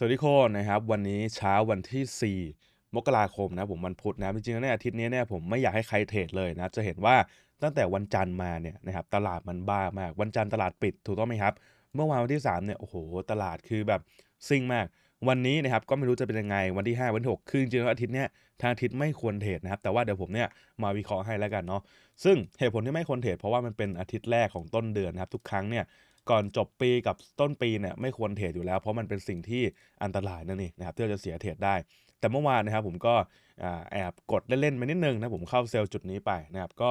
สวัสดีคนนะครับวันนี้เช้าวันที่ 4 มกราคมนะผมวันพุธนะจริงๆในอาทิตย์นี้เนี่ยผมไม่อยากให้ใครเทรดเลยนะจะเห็นว่าตั้งแต่วันจันทร์มาเนี่ยนะครับตลาดมันบ้ามากวันจันทร์ตลาดปิดถูกต้องไหมครับ เมื่อวานวันที่3เนี่ยโอ้โหตลาดคือแบบ ซิ่งมากวันนี้นะครับก็ไม่รู้จะเป็นยังไงวันที่ 5 วันที่6คือจริงๆแล้วอาทิตย์เนี่ยทางอาทิตย์ไม่ควรเทรดนะครับแต่ว่าเดี๋ยวผมเนี่ยมาวิเคราะห์ให้แล้วกันเนาะซึ่งเหตุผลที่ไม่ควรเทรดเพราะว่ามันเป็นอาทิตย์แรกของต้นเดือนนะครับทุกครั้งเนี่ยก่อนจบปีกับต้นปีเนี่ยไม่ควรเทรดอยู่แล้ว เพราะมันเป็นสิ่งที่อันตรายนั่นเองนะครับที่เราจะเสียเทรดได้ แต่เมื่อวานนะครับผมก็แอบกดเล่นๆไปนิดนึงนะผมเข้าเซลล์จุดนี้ไปนะครับก็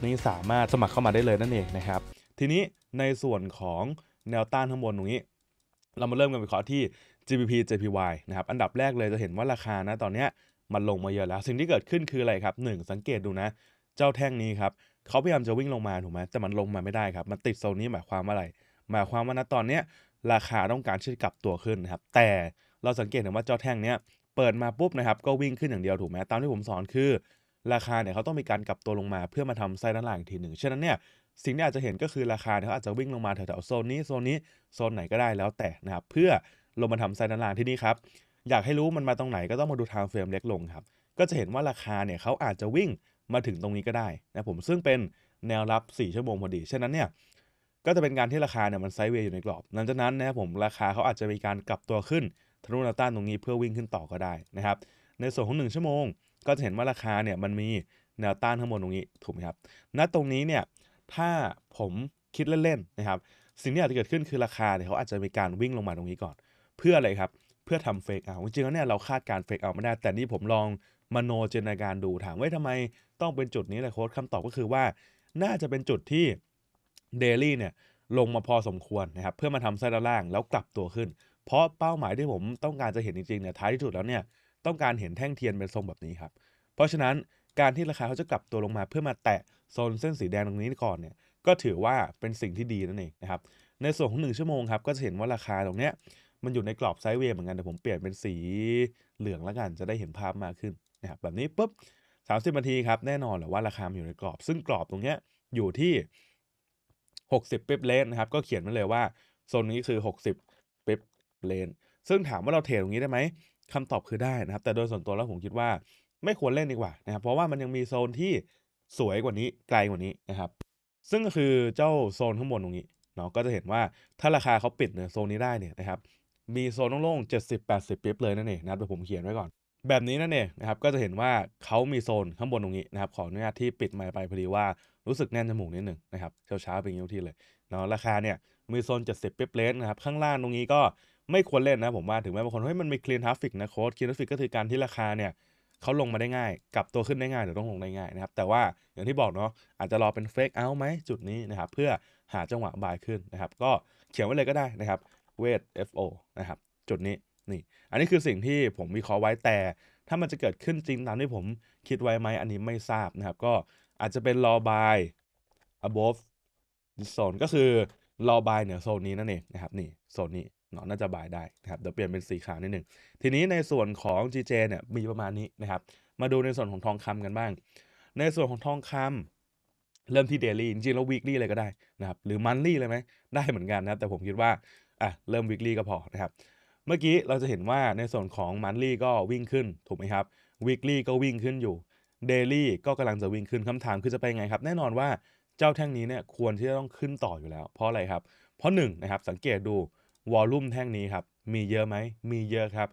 นี้สามารถสมัครเข้ามาได้เลยนั่นเองนะครับ ทีนี้ในส่วนของแนวต้านข้างบนตรงนี้ เรามาเริ่มกันไปขอที่ GBP JPY นะครับอันดับแรกเลยจะเห็นว่าราคานะตอนนี้มันลงมาเยอะแล้ว สิ่งที่เกิดขึ้นคืออะไรครับ1สังเกตดูนะ เจ้าแท่งนี้ครับเขาพยายามจะวิ่งลงมาถูกไหมแต่มันลงมาไม่ได้ครับมันติดโซนนี้หมายความว่าอะไร หมายความว่านะตอนนี้ราคาต้องการชื่กลับตัวขึ้นนะครับแต่เราสังเกตเห็นว่าเจ้าแท่งเนี้ยเปิดมาปุ๊บนะครับก็วิ่งขึ้นอย่างเดียวถูกไหมตามที่ผมสอนคือราคาเนี่ยเขาต้องมีการกลับตัวลงมาเพื่อมาทำได์ด้านล่างอีกทีหนึ่งฉะนั้นเนี่ยสิ่งที่อาจจะเห็นก็คือราคาเขาอาจจะวิ่งลงมาแถวๆโซนนี้โซนนี้โซนไหนก็ได้แล้วแต่นะครับเพื่อลงมาทำไซน์ด้านล่างที่นี่ครับอยากให้รู้มันมาตรงไหนก็ต้องมาดูทางเฟรมเล็กลงครับก็จะเห็นว่าราคาเนี่ยเขาอาจจะวิ่งมาถึงตรงนี้ก็ได้นะผมซึ่งเป็นแนวรับ4ชั่วโมงพอดีฉะนั้นเนี่ยก็จะเป็นการที่ราคาเนี่ยมันไซด์เวย์อยู่ในกรอบหลังจากนั้นนะครับผมราคาเขาอาจจะมีการกลับตัวขึ้นทะลุแนวต้านตรงนี้เพื่อวิ่งขึ้นต่อก็ได้นะครับในส่วนของ1ชั่วโมง ก็จะเห็นว่าราคาเนี่ยมันมีแนวต้านข้างบนตรงนี้ถูกไหมครับ ณ ตรงนี้เนี่ยถ้าผมคิดเล่นๆนะครับสิ่งที่อาจจะเกิดขึ้นคือราคาเนี่ยเขาอาจจะมีการวิ่งลงมาตรงนี้ก่อน เพื่ออะไรครับเพื่อทำเฟกเอาจริงๆแล้วเนี่ยเราคาดการเฟกเอาไม่ได้ แต่นี่ผมลองมโนเจนการดูถามว่าทำไมต้องเป็นจุดนี้แหละโค้ดคำตอบก็คือว่า น่าจะเป็นจุดที่เดลี่เนี่ยลงมาพอสมควรนะครับเพื่อมาทำไซด์ล่างแล้วกลับตัวขึ้น เพราะเป้าหมายที่ผมต้องการจะเห็นจริงๆเนี่ยท้ายที่สุดแล้วเนี่ยต้องการเห็นแท่งเทียนเป็นทรงแบบนี้ครับ เพราะฉะนั้นการที่ราคาเขาจะกลับตัวลงมาเพื่อมาแตะโซนเส้นสีแดงตรงนี้ก่อนเนี่ย ก็ถือว่าเป็นสิ่งที่ดีนั่นเองนะครับ ในส่วนของ 1 ชั่วโมงครับ ก็จะเห็นว่าราคาตรงเนี้ยมันอยู่ในกรอบไซด์เวย์เหมือนกันแต่ผมเปลี่ยนเป็นสีเหลืองแล้วกันจะได้เห็นภาพมากขึ้นนะครับแบบนี้ปุ๊บ 30นาทีครับแน่นอนแหละว่าราคาอยู่ในกรอบ ซึ่งกรอบตรงเนี้ยอยู่ที่ 60ปิบเลนนะครับก็เขียนไว้เลยว่าโซนนี้คือ 60ปิปปเลนซึ่งถามว่าเราเทรดตรงนี้ได้ไหมคำตอบคือได้นะครับแต่โดยส่วนตัวแล้วผมคิดว่าไม่ควรเล่นดีกว่านะครับเพราะว่ามันยังมีโซนที่สวยกว่านี้ไกลกว่านี้ นะครับ ซึ่งก็คือเจ้าโซนข้างบนตรงนี้เนาะก็จะเห็นว่าถ้าราคาเขาปิดเนี่ยโซนนี้ได้เนี่ยนะครับมีโซนโล่งๆ 70 80ปิ๊บเลยนั่นเองนะครับผมเขียนไว้ก่อน แบบนี้นั่นเองนะครับ ก็จะเห็นว่าเขามีโซนข้างบนตรงนี้นะครับขออนุญาตที่ปิดไมค์ไปพอดีว่ารู้สึกแน่นจมูกนิดหนึ่งนะครับเช้าๆเป็นอย่างที่เลยเนาะราคาเนี่ยมีโซน 70ปิ๊บเลนนะครับข้างล่างตรงนี้ก็ไม่ควรเล่นนะผมว่าถึงแม้บางคนเฮ้ยมันมีคลีนทราฟิกนะโค้ดคลีนทราฟิกก็คือการที่ราคาเนี่ยเขาลงมาได้ง่าย กลับตัวขึ้นได้ง่ายหรือต้องลงได้ง่ายนะครับ แต่ว่าอย่างที่บอกเนาะอาจจะรอเป็นเฟกเอาไหมจุดนี้นะครับ เพื่อหาจังหวะบายขึ้นนะครับ ก็เขียนไว้เลยก็ได้นะครับเวท FO นะครับ จุดนี้ นี่ อันนี้คือสิ่งที่ผมวิเคราะห์ไว้แต่ ถ้ามันจะเกิดขึ้นจริงตามที่ผมคิดไว้ไหมอันนี้ไม่ทราบนะครับก็อาจจะเป็นรอบาย above zone ก็คือรอบายเหนือโซนนี้นั่นเองนะครับนี่โซนนี้เนาะน่าจะบายได้นะครับเดี๋ยวเปลี่ยนเป็นสีขาวนิดหนึ่งทีนี้ในส่วนของ GJ เนี่ยมีประมาณนี้นะครับ มาดูในส่วนของทองคำกันบ้าง ในส่วนของทองคำ เริ่มที่เดลี่จริงๆแล้ววีคลี่เลยก็ได้นะครับหรือมันลี่เลยไหมได้เหมือนกันนะแต่ผมคิดว่า อ่ะ เริ่มวีคลี่ก็พอนะครับ เมื่อกี้เราจะเห็นว่าในส่วนของมันลี่ก็วิ่งขึ้นถูกไหมครับวีคลี่ก็วิ่งขึ้นอยู่เดลี่ก็กำลังจะวิ่งขึ้นคำถามคือจะไปไงครับแน่นอนว่าเจ้าแท่งนี้เนี่ยควรที่จะต้องขึ้นต่ออยู่แล้ว เพราะอะไรครับ เพราะ1นนะครับสังเกตดูวอลลุ่มแท่งนี้ครับ มีเยอะไหม มีเยอะครับ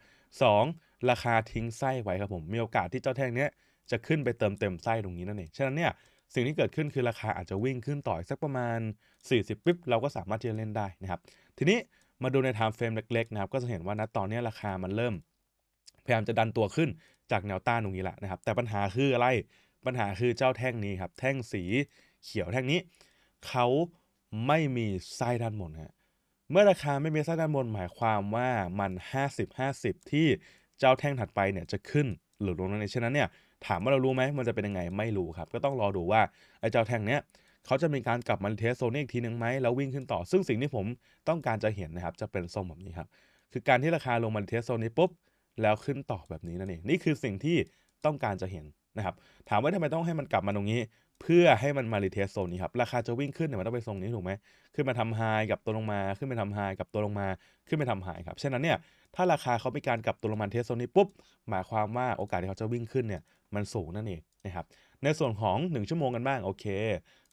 2. ราคาทิ้งไส้ไว้ครับผม มีโอกาสที่เจ้าแท่งนี้จะขึ้นไปเติมเต็มไส้ตรงนี้นั่นเอง ฉะนั้นเนี่ย สิ่งที่เกิดขึ้นคือราคาอาจจะวิ่งขึ้นต่ออีกสักประมาณ 40ปิ๊บ เราก็สามารถที่จะเล่นได้นะครับ ทีนี้มาดูในไทม์เฟรมเล็กๆนะครับ ก็จะเห็นว่าณตอนนี้ราคามันเริ่มพยายามจะดันตัวขึ้นจากแนวต้านตรงนี้แหละนะครับ แต่ปัญหาคืออะไร ปัญหาคือเจ้าแท่งนี้ครับ แท่งสีเขียวแท่งนี้ เขาไม่มีไส้ด้านบนฮะเมื่อราคาไม่มีส้ด้านบนหมายความว่ามัน 50-50 ที่เจ้าแท่งถัดไปเนี่ยจะขึ้นหรือลงนั่นเองนนั้นเนี่ยถามว่าเรารู้ไหมมันจะเป็นยังไงไม่รู้ครับ ก็ต้องรอดูว่าไอ้เจ้าแท่งเนี้ยเขาจะมีการกลับมาเทสโซนอีกทีหนึ่งไหมแล้ววิ่งขึ้นต่อซึ่งสิ่งที่ผมต้องการจะเห็นนะครับจะเป็นทรงแบบนี้ครับคือการที่ราคาลงมาเทสโซนนี้ปุ๊บแล้วขึ้นต่อแบบนี้นั่นเองนี่คือสิ่งที่ต้องการจะเห็นะครับถามว่าทำไมต้องให้มันกลับมาตรงนี้ เพื่อให้มันมารีเทสโซนนี้ครับราคาจะวิ่งขึ้นเนี่ยมันต้องไปทรงนี้ถูกไหมขึ้นมาทำไฮกับตัวลงมา ขึ้นไปทำไฮกับตัวลงมาขึ้นไปทำไฮครับฉะนั้นเนี่ยถ้าราคาเขามีการกลับตัวลงมาเทสโซนนี้ปุ๊บหมายความว่าโอกาสที่เขาจะวิ่งขึ้นเนี่ยมันสูงนั่นเองนะครับในส่วนของ 1 ชั่วโมงกันบ้างโอเค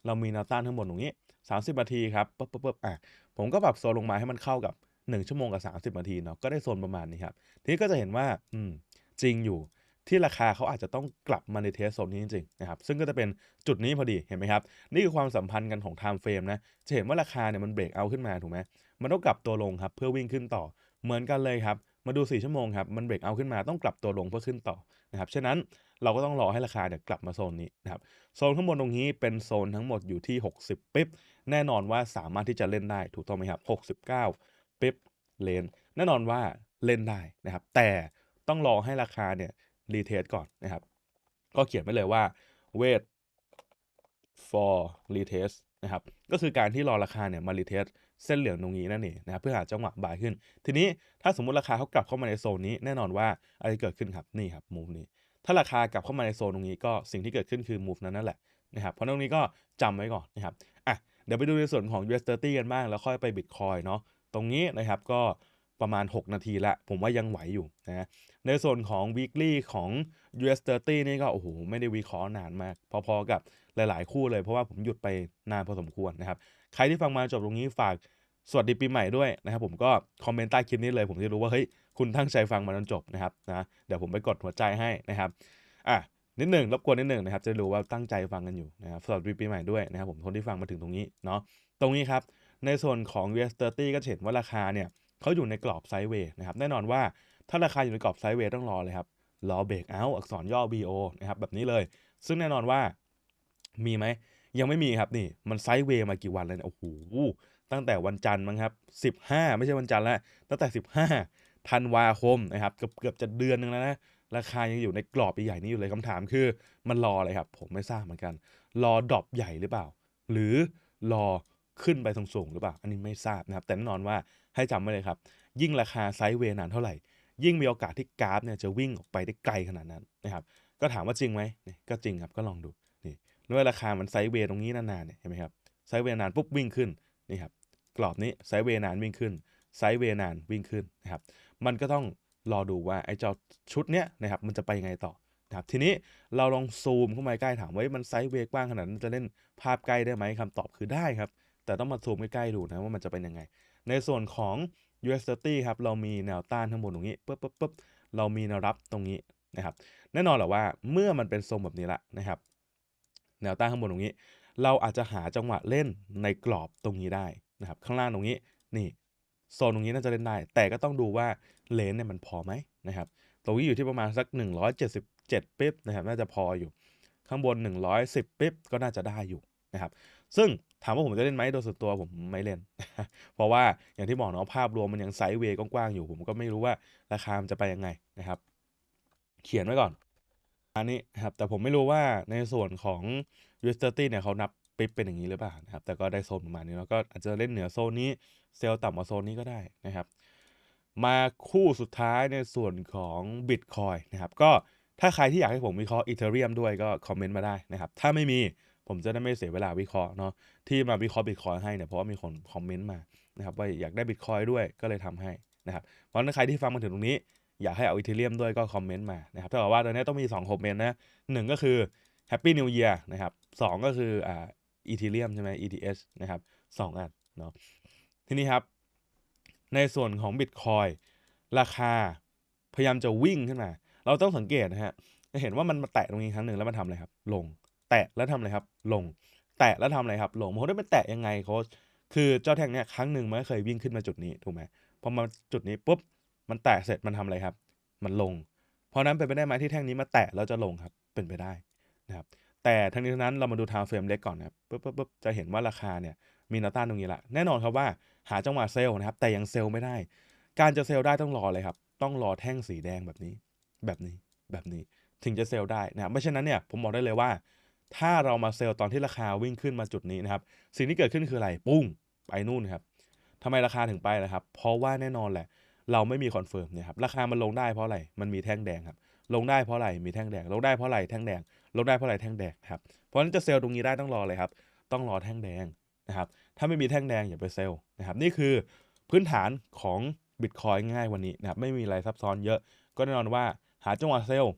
เรามีแนวต้านทั้งหมดตรงนี้ 30นาทีครับปุ๊บปุ๊บปุ๊บอ่ะผมก็ปรับโซนลงมาให้มันเข้ากับ 1 ชั่วโมงกับ 30นาทีเนาะก็ได้โซนประมาณนี้ครับทีนี้ก็จะเห็นว่าอืมจริงอยู่ที่ราคาเขาอาจจะต้องกลับมาในเทสโซนนี้จริงๆนะครับซึ่งก็จะเป็นจุดนี้พอดีเห็นไหมครับ นี่คือความสัมพันธ์กันของไทม์เฟรมนะ จะเห็นว่าราคาเนี่ยมันเบรกเอาขึ้นมา ถูกไหมมันต้องกลับตัวลงครับ เพื่อวิ่งขึ้นต่อเหมือนกันเลยครับ มาดู 4 ชั่วโมงครับ มันเบรกเอาขึ้นมา ต้องกลับตัวลงเพื่อขึ้นต่อนะครับฉะนั้นเราก็ต้องรอให้ราคาเนี่ยกลับมาโซนนี้นะครับโซนข้างบนตรงนี้เป็นโซนทั้งหมดอยู่ที่ 60ปิ๊บแน่นอนว่าสามารถที่จะเล่นได้ถูกต้องไหมครับ69ปิ๊บเลนแน่นอนว่าเล่นได้นะครับแต่ต้องรอให้ราคาเนี่ยรีเทสก่อนนะครับก็เขียนไว้เลยว่า wait for retest นะครับก็คือการที่รอราคาเนี่ยมารีเทสเส้นเหลืองตรงนี้นั่นเองนะครับเพื่อหาจังหวะบ่ายขึ้น ทีนี้ถ้าสมมุติราคาเขากลับเข้ามาในโซนนี้แน่นอนว่า อะไรเกิดขึ้นครับนี่ครับมูฟนี้ถ้าราคากลับเข้ามาในโซนตรงนี้ก็สิ่งที่เกิดขึ้นคือมูฟนั้นนั่นแหละนะครับเพราะตรงนี้ก็จำไว้ก่อนนะครับอ่ะเดี๋ยวไปดูในส่วนของ US 30กันบ้างแล้วค่อยไปบิตคอยเนาะตรงนี้นะครับก็ประมาณ 6 นาทีละผมว่ายังไหวอยู่นะ ในส่วนของ weekly ของ US 30นี่ก็ โอ้โห ไม่ได้วิเคราะห์นานมาก พอๆกับหลายๆ คู่เลย เพราะว่าผมหยุดไปนานพอสมควรนะครับใครที่ฟังมาจบตรงนี้ฝากสวัสดีปีใหม่ด้วยนะครับผมก็คอมเมนต์ใต้คลิปนี้เลย ผมจะรู้ว่า เฮ้ย คุณตั้งใจฟังมาจนจบนะครับนะเดี๋ยวผมไปกดหัวใจให้นะครับอ่ะนิดหนึ่งรบกวนนิดหนึ่งนะครับจะรู้ว่าตั้งใจฟังกันอยู่นะครับสวัสดีปีใหม่ด้วยนะครับผมคนที่ฟังมาถึงตรงนี้เนาะตรงนี้ครับในส่วนของ US 30ก็เห็นว่าราคาเนี่ยเขาอยู่ในกรอบไซด์เวย์นะครับ แน่นอนว่า ถ้าราคาอยู่ในกรอบไซด์เวย์ต้องรอเลยครับ รอเบรกเอาอักษรย่อ BO นะครับแบบนี้เลย ซึ่งแน่นอนว่ามีไหม ยังไม่มีครับนี่ มันไซด์เวย์มากี่วันแล้วเนี่ย โอ้โห ตั้งแต่วันจันทร์มั้งครับ15 ไม่ใช่วันจันทร์แล้ว ตั้งแต่ 15ธันวาคมนะครับ เกือบเกือบจะเดือนนึงแล้วนะ ราคายังอยู่ในกรอบใหญ่ๆนี้อยู่เลยคำถามคือ มันรออะไรครับ ผมไม่ทราบเหมือนกัน รอดรอปใหญ่หรือเปล่า หรือรอขึ้นไปสูงๆหรือเปล่า อันนี้ไม่ทราบนะครับ แต่แน่นอนว่าให้จำไว้เลยครับ ยิ่งราคาไซด์เวย์นานเท่าไหร่ ยิ่งมีโอกาสที่กราฟเนี่ยจะวิ่งออกไปได้ไกลขนาดนั้นนะครับ ก็ถามว่าจริงไหมก็จริงครับ ก็ลองดู นี่ด้วยราคา มันไซด์เวย์ตรงนี้นานๆเนี่ยเห็นไหมครับ ไซด์เวย์นานปุ๊บวิ่งขึ้น นี่ครับกรอบนี้ ไซด์เวย์นานวิ่งขึ้น ไซด์เวย์นานวิ่งขึ้นนะครับ มันก็ต้องรอดูว่าไอ้เจ้าชุดเนี้ยนะครับ มันจะไปยังไงต่อ นะครับ ทีนี้เราลองซูมเข้ามาใกล้ถามว่ามันไซด์เวกว้างขนาดนั้นจะเล่นภาพใกล้ได้ไหมคำตอบคือได้ครับ แต่ต้องมาซูมใกล้ๆดูนะว่ามันจะเป็นยังไงในส่วนของ US30 ครับ เรามีแนวต้านทั้งหมดตรงนี้ปุ๊บปุ๊บปุ๊บเรามีแนวรับตรงนี้นะครับ แน่นอนแหละว่าเมื่อมันเป็นทรงแบบนี้ละนะครับ แนวต้านข้างบนตรงนี้ เราอาจจะหาจังหวะเล่นในกรอบตรงนี้ได้นะครับข้างล่างตรงนี้นี่โซนตรงนี้น่าจะเล่นได้ แต่ก็ต้องดูว่าเลนเนี่ยมันพอไหมนะครับตรงนี้อยู่ที่ประมาณสัก 177ปิ๊บนะครับน่าจะพออยู่ข้างบน 110ปิ๊บก็น่าจะได้อยู่ะครับซึ่งถามว่าผมจะเล่นไหมโดยส่วนตัว ผมไม่เล่น เพราะว่าอย่างที่บอกเนาะภาพรวมมันยังไซด์เวย์กว้างๆอยู่ ผมก็ไม่รู้ว่าราคาจะไปยังไงนะครับ เขียนไว้ก่อนอันนี้ครับแต่ผมไม่รู้ว่าในส่วนของ u s 30เนี่ยเขานับปิ๊บเป็นอย่างนี้หรือเปล่านะครับแต่ก็ได้โซนประมาณนี้แล้วก็อาจจะเล่นเหนือโซนนี้เซลล์ต่ำกว่าโซนนี้ก็ได้นะครับ มาคู่สุดท้ายในส่วนของ Bitcoin นะครับก็ถ้าใครที่อยากให้ผมวิเคราะห์อีเทเรียมด้วยก็คอมเมนต์มาได้นะครับ ถ้าไม่มีผมจะได้ไม่เสียเวลาวิเคราะห์เนาะที่มาวิเคราะห์บิตคอยให้เนี่ยเพราะว่ามีคนคอมเมนต์มานะครับว่าอยากได้บิตคอยด้วยก็เลยทำให้นะครับ เพราะนั้นใครที่ฟังมาถึงตรงนี้อยากให้เอาอีเทเรียมด้วยก็คอมเมนต์มานะครับถ้าบอกว่าตอนนี้ต้องมี2คอมเมนต์นะหนึ่งก็คือ Happy New Year นะครับสองก็คืออ่าอีเทเรียมใช่ไหม ETH นะครับสองอันเนาะทีนี้ครับ ในส่วนของบิตคอยราคา พยายามจะวิ่งขึ้นมาเราต้องสังเกตนะฮะจะเห็นว่ามันมาแตะตรงนี้ครั้งหนึ่งแล้วมันทำอะไรครับลงแตะแล้วทำอะไรครับ ลง แตะแล้วทำอะไรครับ ลงโมโหได้มันแตะยังไงโค้ชคือเจ้าแท่งเนี่ยครั้งหนึ่งมันเคยวิ่งขึ้นมาจุดนี้ถูกไหมพอมาจุดนี้ปุ๊บ มันแตะเสร็จมันทำอะไรครับ มันลง เพราะนั้นเป็นไปได้ไหมที่แท่งนี้มาแตะแล้วจะลงครับ เป็นไปได้นะครับ แต่ทั้งนี้ทั้งนั้นเรามาดูทาวเฟรมเล็กก่อนนะครับปุ๊บปุ๊บจะเห็นว่าราคาเนี่ย มีนาต้านตรงนี้ละ แน่นอนครับว่า หาจังหวะเซลล์นะครับ แต่ยังเซลล์ไม่ได้ การจะเซลล์ได้ต้องรอเลยครับต้องรอแท่งสีแดงแบบนี้แบบนี้แบบนี้ถึงจะเซลล์ได้นะครับไม่เช่นนั้นเนี่ยผมบอกได้เลยว่าถ้าเรามาเซลล์ตอนที่ราคาวิ่งขึ้นมาจุดนี้นะครับ สิ่งที่เกิดขึ้นคืออะไรปุ้งไปนู่นครับทำไมราคาถึงไปนะครับ เพราะว่าแน่นอนแหละ เราไม่มีคอนเฟิร์มเนี่ยครับราคามันลงได้เพราะอะไรมันมีแท่งแดงครับลงได้เพราะอะไรมีแท่งแดง ลงได้เพราะอะไรแท่งแดงลงได้เพราะอะไรแท่งแดงครับเพราะะนั้นจะเซลล์ตรงนี้ได้ต้องรอเลยครับต้องรอแท่งแดงนะครับถ้าไม่มีแท่งแดงอย่าไปเซลล์นะครับ นี่คือพื้นฐานของบิตคอยง่ายวันนี้นะครับไม่มีอะไรซับซ้อนเยอะ ก็แน่นอนว่าหาจังหวะเซลล์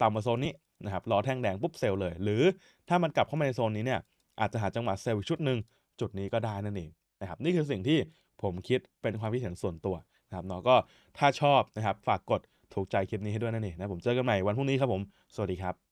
ต่ำกว่าโซนนี้นะครับล้อแท่งแดงปุ๊บเซลเลย หรือถ้ามันกลับเข้ามาในโซนนี้เนี่ย อาจจะหาจังหวะเซลอีกชุดหนึ่งจุดนี้ก็ได้นั่นเองนะครับ นี่คือสิ่งที่ผมคิดเป็นความคิดเห็นส่วนตัวนะครับเนาะก็ถ้าชอบนะครับฝากกดถูกใจคลิปนี้ให้ด้วยนั่นเองนะ ผมเจอกันใหม่วันพรุ่งนี้ครับผม สวัสดีครับ